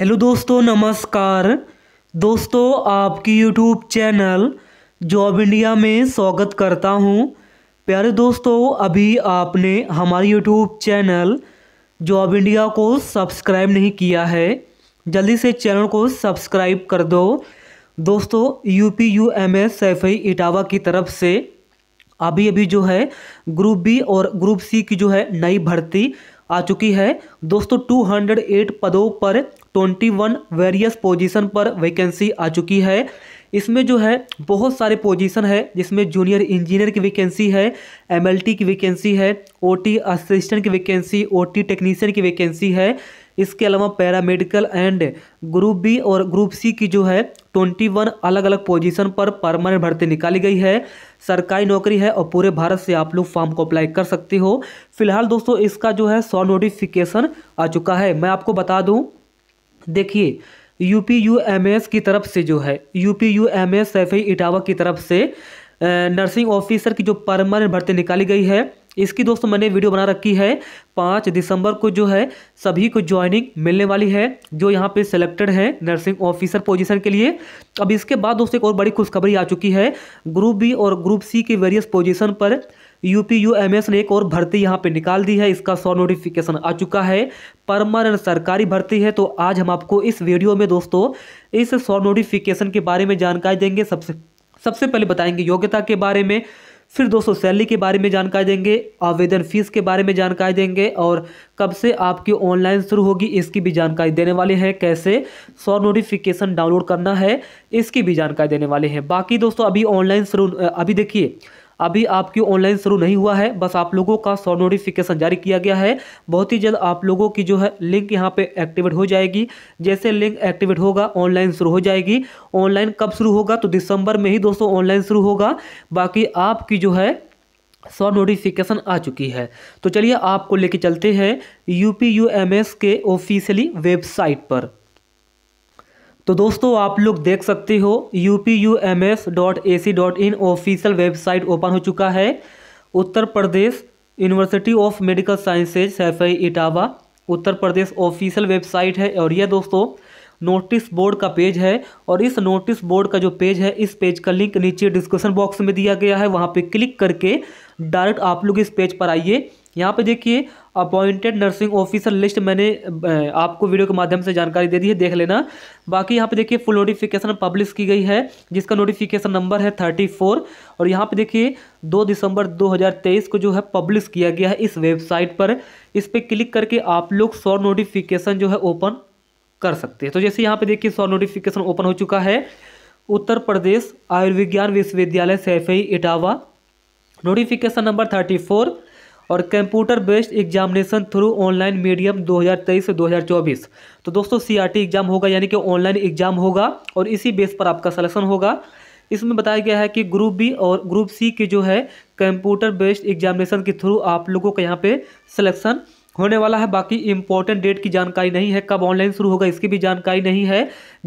hello दोस्तों नमस्कार दोस्तों आपकी यूट्यूब चैनल जॉब इंडिया में स्वागत करता हूं प्यारे दोस्तों अभी आपने हमारी यूट्यूब चैनल जॉब इंडिया को सब्सक्राइब नहीं किया है जल्दी से चैनल को सब्सक्राइब कर दो दोस्तों U P U M S Saifai Etawah की तरफ से अभी अभी जो है ग्रुप बी और ग्रुप सी की जो है नई भर्ती आ चुकी है दोस्तों 208 पदों पर ट्वेंटी वन वेरियस पोजीशन पर वैकेंसी आ चुकी है इसमें जो है बहुत सारे पोजीशन है जिसमें जूनियर इंजीनियर की वैकेंसी है एमएलटी की वैकेंसी है ओटी असिस्टेंट की वैकेंसी ओटी टेक्नीशियन की वैकेंसी है इसके अलावा पैरामेडिकल एंड ग्रुप बी और ग्रुप सी की जो है ट्वेंटी वन अलग अलग पोजीशन पर परमानेंट भर्ती निकाली गई है सरकारी नौकरी है और पूरे भारत से आप लोग फॉर्म को अप्लाई कर सकते हो फिलहाल दोस्तों इसका जो है सौ नोटिफिकेशन आ चुका है मैं आपको बता दूँ देखिए U P U M S की तरफ से जो है U P U M S Saifai Etawah की तरफ से नर्सिंग ऑफिसर की जो परमानेंट भर्ती निकाली गई है इसकी दोस्तों मैंने वीडियो बना रखी है पाँच दिसंबर को जो है सभी को ज्वाइनिंग मिलने वाली है जो यहाँ पे सिलेक्टेड है नर्सिंग ऑफिसर पोजीशन के लिए अब इसके बाद दोस्तों एक और बड़ी खुशखबरी आ चुकी है ग्रुप बी और ग्रुप सी के वेरियस पोजीशन पर यूपी यूएमएस ने एक और भर्ती यहाँ पे निकाल दी है इसका सौ नोटिफिकेशन आ चुका है परमानेंट सरकारी भर्ती है तो आज हम आपको इस वीडियो में दोस्तों इस सौ नोटिफिकेशन के बारे में जानकारी देंगे सबसे सबसे पहले बताएंगे योग्यता के बारे में फिर दोस्तों सैलरी के बारे में जानकारी देंगे आवेदन फीस के बारे में जानकारी देंगे और कब से आपकी ऑनलाइन शुरू होगी इसकी भी जानकारी देने वाले हैं कैसे सॉ नोटिफिकेशन डाउनलोड करना है इसकी भी जानकारी देने वाले हैं बाकी दोस्तों अभी ऑनलाइन शुरू अभी देखिए अभी आपकी ऑनलाइन शुरू नहीं हुआ है बस आप लोगों का सॉ नोटिफिकेशन जारी किया गया है बहुत ही जल्द आप लोगों की जो है लिंक यहाँ पे एक्टिवेट हो जाएगी जैसे लिंक एक्टिवेट होगा ऑनलाइन शुरू हो जाएगी ऑनलाइन कब शुरू होगा तो दिसंबर में ही दोस्तों ऑनलाइन शुरू होगा बाकी आपकी जो है सौ नोटिफिकेशन आ चुकी है तो चलिए आपको लेके चलते हैं U P U M S के ऑफिशियली वेबसाइट पर तो दोस्तों आप लोग देख सकते हो U P U M S dot A C dot in official website open हो चुका है Uttar Pradesh university of medical sciences Saifai Etawah Uttar Pradesh official website है और यह दोस्तों नोटिस बोर्ड का पेज है और इस नोटिस बोर्ड का जो पेज है इस पेज का लिंक नीचे डिस्क्रिप्शन बॉक्स में दिया गया है वहाँ पे क्लिक करके डायरेक्ट आप लोग इस पेज पर आइए यहाँ पे देखिए अपॉइंटेड नर्सिंग ऑफिसर लिस्ट मैंने आपको वीडियो के माध्यम से जानकारी दे दी है देख लेना बाकी यहाँ पे देखिए फुल नोटिफिकेशन पब्लिश की गई है जिसका नोटिफिकेशन नंबर है थर्टी फोर और यहाँ पे देखिए दो दिसंबर दो हज़ार तेईस को जो है पब्लिश किया गया है इस वेबसाइट पर इस पर क्लिक करके आप लोग सौ नोटिफिकेशन जो है ओपन कर सकते हैं तो जैसे यहाँ पर देखिए सौ नोटिफिकेशन ओपन हो चुका है उत्तर प्रदेश आयुर्विज्ञान विश्वविद्यालय Saifai Etawah notification number thirty four और computer based examination through online medium 2023 से 2024 तो दोस्तों सीआरटी e एग्जाम होगा यानी कि ऑनलाइन एग्जाम होगा और इसी बेस पर आपका सलेक्शन होगा इसमें बताया गया है कि ग्रुप बी और ग्रुप सी के जो है कंप्यूटर बेस्ड एग्जामिनेशन के थ्रू आप लोगों का यहाँ पे सलेक्शन होने वाला है बाकी इम्पोर्टेंट डेट की जानकारी नहीं है कब ऑनलाइन शुरू होगा इसकी भी जानकारी नहीं है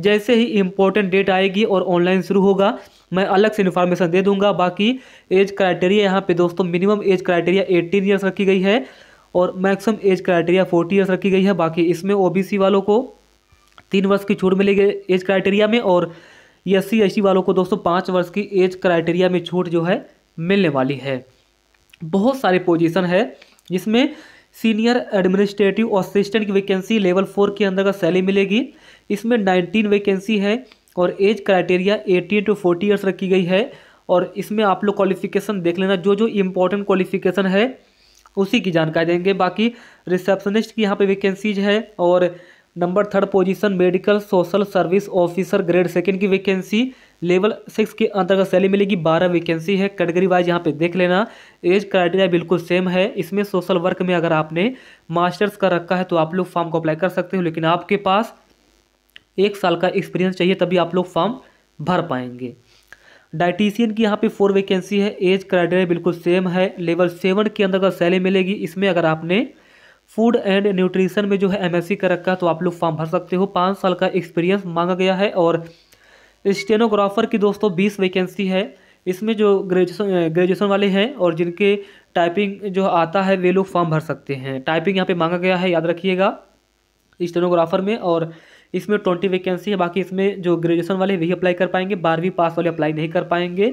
जैसे ही इम्पोर्टेंट डेट आएगी और ऑनलाइन शुरू होगा मैं अलग से इन्फॉर्मेशन दे दूंगा बाकी एज क्राइटेरिया यहाँ पे दोस्तों मिनिमम एज क्राइटेरिया 18 ईयर्स रखी गई है और maximum age criteria forty years रखी गई है बाकी इसमें ओ वालों को तीन वर्ष की छूट मिलेगी एज क्राइटेरिया में और एस सी वालों को दोस्तों पाँच वर्ष की एज क्राइटेरिया में छूट जो है मिलने वाली है बहुत सारे पोजिशन है जिसमें सीनियर एडमिनिस्ट्रेटिव असिस्टेंट की वैकेंसी लेवल फोर के अंदर का सैली मिलेगी इसमें नाइनटीन वैकेंसी है और age criteria eighteen to forty years रखी गई है और इसमें आप लोग क्वालिफिकेशन देख लेना जो जो इम्पोर्टेंट क्वालिफिकेशन है उसी की जानकारी देंगे बाकी रिसेप्शनिस्ट की यहाँ पे वैकेंसीज है और number third position medical social service officer grade second की वैकेंसी लेवल सिक्स के अंतर्गत सैली मिलेगी बारह वैकेंसी है कैटेगरी वाइज यहाँ पे देख लेना एज क्राइटेरिया बिल्कुल सेम है इसमें सोशल वर्क में अगर आपने मास्टर्स का रखा है तो आप लोग फॉर्म को अप्लाई कर सकते हो लेकिन आपके पास एक साल का एक्सपीरियंस चाहिए तभी आप लोग फॉर्म भर पाएंगे डाइटिशियन की यहाँ पे फोर वैकेंसी है एज क्राइटेरिया बिल्कुल सेम है लेवल सेवन के अंतर्गत सैली मिलेगी इसमें अगर आपने फूड एंड न्यूट्रिशन में जो है एमएससी कर रखा है तो आप लोग फॉर्म भर सकते हो पाँच साल का एक्सपीरियंस मांगा गया है और स्टेनोग्राफर की दोस्तों बीस वैकेंसी है इसमें जो ग्रेजुएशन ग्रेजुएशन वाले हैं और जिनके टाइपिंग जो आता है वे लोग फॉर्म भर सकते हैं टाइपिंग यहाँ पे मांगा गया है याद रखिएगा स्टेनोग्राफर में और इसमें ट्वेंटी वैकेंसी है बाकी इसमें जो ग्रेजुएशन वाले वही अप्लाई कर पाएंगे बारहवीं पास वाले अप्लाई नहीं कर पाएंगे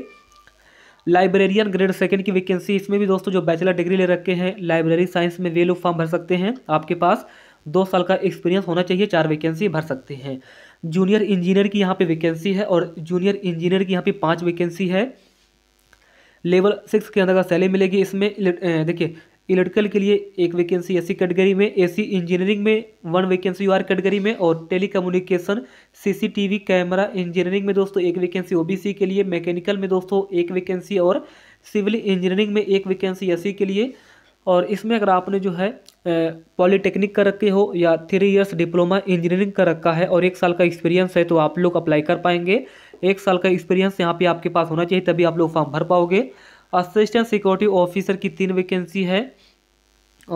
लाइब्रेरियन ग्रेड सेकंड की वैकेंसी इसमें भी दोस्तों जो बैचलर डिग्री ले रखे हैं लाइब्रेरी साइंस में वे लोग फॉर्म भर सकते हैं आपके पास दो साल का एक्सपीरियंस होना चाहिए चार वैकेंसी भर सकते हैं जूनियर इंजीनियर की यहाँ पे वैकेंसी है और जूनियर इंजीनियर की यहाँ पे पाँच वैकेंसी है लेवल सिक्स के अंदर का सैलरी मिलेगी इसमें देखिए इलेक्ट्रिकल के लिए एक वैकेंसी एसी कैटेगरी में एसी इंजीनियरिंग में वन वैकेंसी यूआर कैटेगरी में और टेलीकम्युनिकेशन सीसीटीवी कैमरा इंजीनियरिंग में दोस्तों एक वैकेंसी ओबीसी के लिए मैकेनिकल में दोस्तों एक वैकेंसी और सिविल इंजीनियरिंग में एक वैकेंसी एसी के लिए और इसमें अगर आपने जो है पॉलीटेक्निक कर रखे हो या थ्री ईयर्स डिप्लोमा इंजीनियरिंग कर रखा है और एक साल का एक्सपीरियंस है तो आप लोग अप्लाई कर पाएंगे एक साल का एक्सपीरियंस यहाँ पे आपके पास होना चाहिए तभी आप लोग फॉर्म भर पाओगे असिस्टेंट सिक्योरिटी ऑफिसर की तीन वैकेंसी है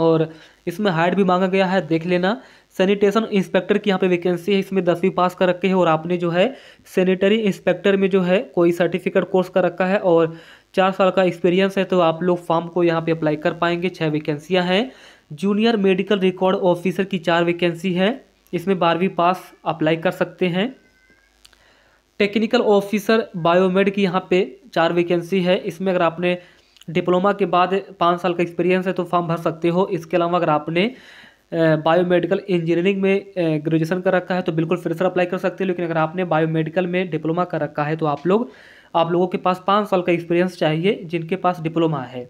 और इसमें हाइट भी मांगा गया है देख लेना सैनिटेशन इंस्पेक्टर की यहाँ पे वैकेंसी है इसमें दसवीं पास कर रखे हैं और आपने जो है सैनिटरी इंस्पेक्टर में जो है कोई सर्टिफिकेट कोर्स कर रखा है और चार साल का एक्सपीरियंस है तो आप लोग फॉर्म को यहाँ पे अप्लाई कर पाएंगे छः वैकेंसियाँ हैं जूनियर मेडिकल रिकॉर्ड ऑफिसर की चार वैकेंसी है इसमें बारहवीं पास अप्लाई कर सकते हैं टेक्निकल ऑफिसर बायोमेड की यहाँ पे चार वैकेंसी है इसमें अगर आपने डिप्लोमा के बाद पाँच साल का एक्सपीरियंस है तो फॉर्म भर सकते हो इसके अलावा अगर आपने बायोमेडिकल इंजीनियरिंग में ग्रेजुएशन कर रखा है तो बिल्कुल से अप्लाई कर सकते हो लेकिन अगर आपने बायोमेडिकल में डिप्लोमा कर रखा है तो आप लोग आप लोगों के पास पाँच साल का एक्सपीरियंस चाहिए जिनके पास डिप्लोमा है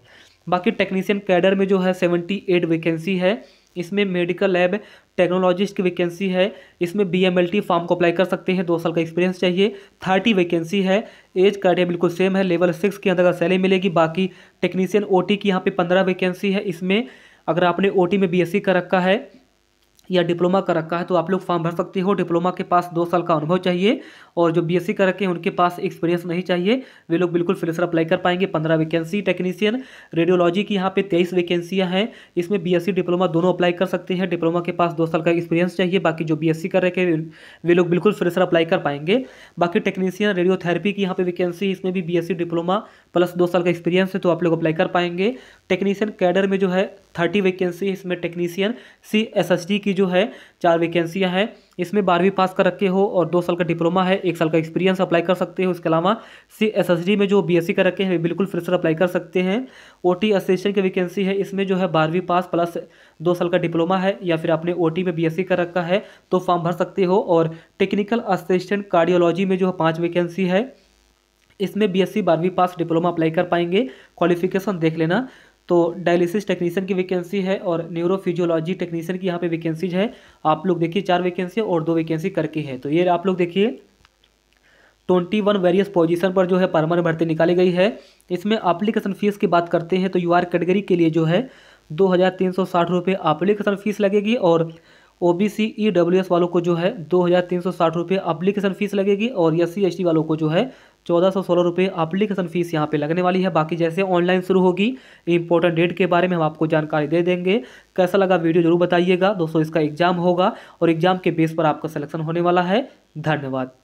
बाकी टेक्नीशियन कैडर में जो है सेवेंटी एट वैकेंसी है इसमें मेडिकल लैब टेक्नोलॉजिस्ट की वैकेंसी है इसमें B M L T form को अप्लाई कर सकते हैं दो साल का एक्सपीरियंस चाहिए थर्टी वैकेंसी है एज क्राइटेरिया बिल्कुल सेम है लेवल सिक्स के अंदर सैलरी मिलेगी बाकी टेक्नीसियन ओ टी की यहाँ पे पंद्रह वैकेंसी है इसमें अगर आपने ओ टी में बी एस सी कर रखा है या डिप्लोमा कर रखा है तो आप लोग फॉर्म भर सकते हो डिप्लोमा के पास दो साल का अनुभव चाहिए और जो बीएससी कर रखे हैं उनके पास एक्सपीरियंस नहीं चाहिए वे लोग बिल्कुल फ्रेशर अप्लाई कर पाएंगे पंद्रह वैकेंसी टेक्नीशियन रेडियोलॉजी की यहाँ पे तेईस वैकेंसियाँ हैं इसमें बी डिप्लोमा दोनों अप्लाई कर सकते हैं डिप्लोमा के पास दो साल का एक्सपीरियंस चाहिए बाकी जो बी कर रखे वे लोग बिल्कुल फ्रेशर अप्लाई कर पाएंगे बाकी टेक्नीशियन रेडियोथेरेपी की यहाँ पर वैकेंसी इसमें भी बी डिप्लोमा प्लस दो साल का एक्सपीरियंस है तो आप लोग अप्लाई कर पाएंगे टेक्नीशियन कैडर में जो है थर्टी वैकेंसी है इसमें टेक्नीसियन सी एस एस की जो है चार वैकेंसियाँ हैं इसमें बारहवीं पास कर रखे हो और दो साल का डिप्लोमा है एक साल का एक्सपीरियंस अप्लाई कर सकते हो इसके अलावा सी एस एस डी में जो बी एस सी कर रखे हैं बिल्कुल फ्रेशर अप्लाई कर सकते हैं ओ टी असिस्टेंट की वैकेंसी है इसमें जो है बारहवीं पास प्लस दो साल का डिप्लोमा है या फिर आपने ओ टी में बी एस सी कर रखा है तो फॉर्म भर सकते हो और टेक्निकल असिस्टेंट कार्डियोलॉजी में जो है पाँच वैकेंसी है इसमें बी एस सी बारहवीं पास डिप्लोमा अप्लाई कर पाएंगे क्वालिफिकेशन देख लेना तो डायलिसिस टेक्नीशियन की वैकेंसी है और न्यूरोफिजियोलॉजी टेक्नीशियन की यहाँ पे वैकेंसीज है आप लोग देखिए चार वैकेंसी और दो वैकेंसी करके है तो ये आप लोग देखिए ट्वेंटी वन वेरियस पोजीशन पर जो है परमानेंट भर्ती निकाली गई है इसमें अप्लीकेशन फ़ीस की बात करते हैं तो यू आर कैटेगरी के लिए जो है दो हज़ार तीन सौ साठ रुपये अप्लीकेशन फ़ीस लगेगी और O B C E W S वालों को जो है दो हज़ार तीन सौ साठ रुपये अप्लीकेशन फ़ीस लगेगी और एस सी एस टी वालों को जो है चौदह सौ सोलह रुपये अप्लीकेशन फ़ीस यहाँ पे लगने वाली है बाकी जैसे ऑनलाइन शुरू होगी इंपॉर्टेंट डेट के बारे में हम आपको जानकारी दे देंगे कैसा लगा वीडियो जरूर बताइएगा दोस्तों इसका एग्ज़ाम होगा और एग्ज़ाम के बेस पर आपका सिलेक्शन होने वाला है धन्यवाद